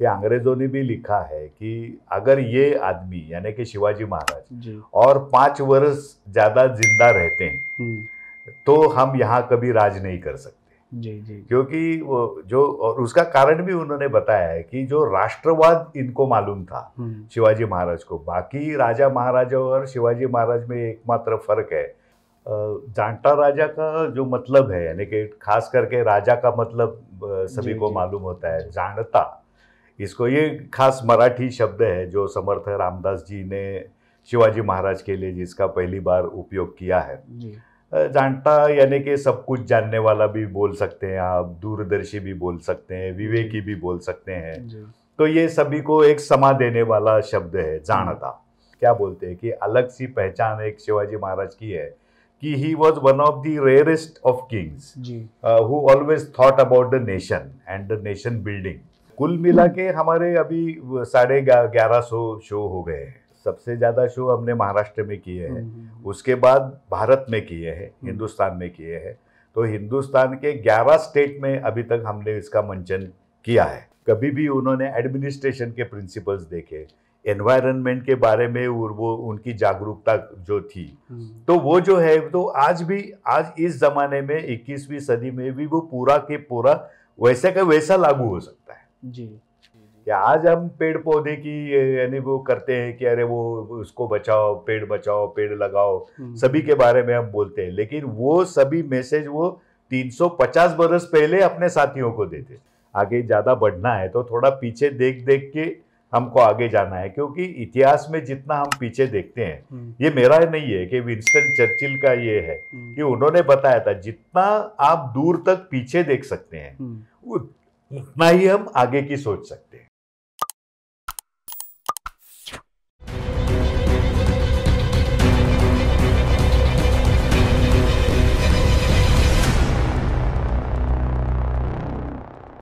कि अंग्रेजों ने भी लिखा है कि अगर ये आदमी यानी कि शिवाजी महाराज और पांच वर्ष ज़्यादा जिंदा रहते हैं हम्म। तो हम यहाँ कभी राज नहीं कर सकते जी जी क्योंकि वो जो और उसका कारण भी उन्होंने बताया है कि जो राष्ट्रवाद इनको मालूम था हम्म। शिवाजी महाराज को बाकी राजा महाराजा और शिवाजी महाराज में एकमात्र फर्क है जांटा राजा का जो मतलब है यानी कि खास करके राजा का मतलब सभी को मालूम होता है जानता इसको ये खास मराठी शब्द है जो समर्थ रामदास जी ने शिवाजी महाराज के लिए जिसका पहली बार उपयोग किया है जानता यानी कि सब कुछ जानने वाला भी बोल सकते हैं आप दूरदर्शी भी बोल सकते हैं विवेकी भी बोल सकते हैं तो ये सभी को एक समा देने वाला शब्द है जानता क्या बोलते हैं कि अलग सी पहचान एक शिवाजी महाराज की है कि he was one of the rarest of kings who always thought about the nation and the nation building कुल मिला के हमारे अभी साढ़े ग्यारह सौ शो हो गए हैं सबसे ज़्यादा शो हमने महाराष्ट्र में किए हैं हम्म, हम्म, हम्म। उसके बाद भारत में किए हैं हिंदुस्तान में किए हैं तो हिंदुस्तान के 11 स्टेट में अभी तक हमने इसका मंचन किया है कभी भी उन्होंने एडमिनिस्ट्रेशन के प्रिंसिपल्स देखे एनवायरनमेंट के बारे में वो उनकी जागरूकता जो थी तो वो जो है तो आज भी आज इस ज़माने में 21वीं सदी में भी वो पूरा के पूरा वैसे का वैसा लागू हो सकता है जी कि आज हम पेड़ पौधे की यानी वो करते हैं कि अरे वो उसको बचाओ पेड़ बचाओ पेड़ लगाओ हम्म। सभी के बारे में हम बोलते हैं लेकिन वो सभी मैसेज वो 350 बरस पहले अपने साथियों को देते आगे ज़्यादा बढ़ना है तो थोड़ा पीछे देख देख के हमको आगे जाना है क्योंकि इतिहास में जितना हम पीछे देखते हैं हम्म। ये मेरा नहीं है कि विंस्टन चर्चिल का ये है हम्म। कि उन्होंने बताया था जितना आप दूर तक पीछे देख सकते हैं ना ही हम आगे की सोच सकते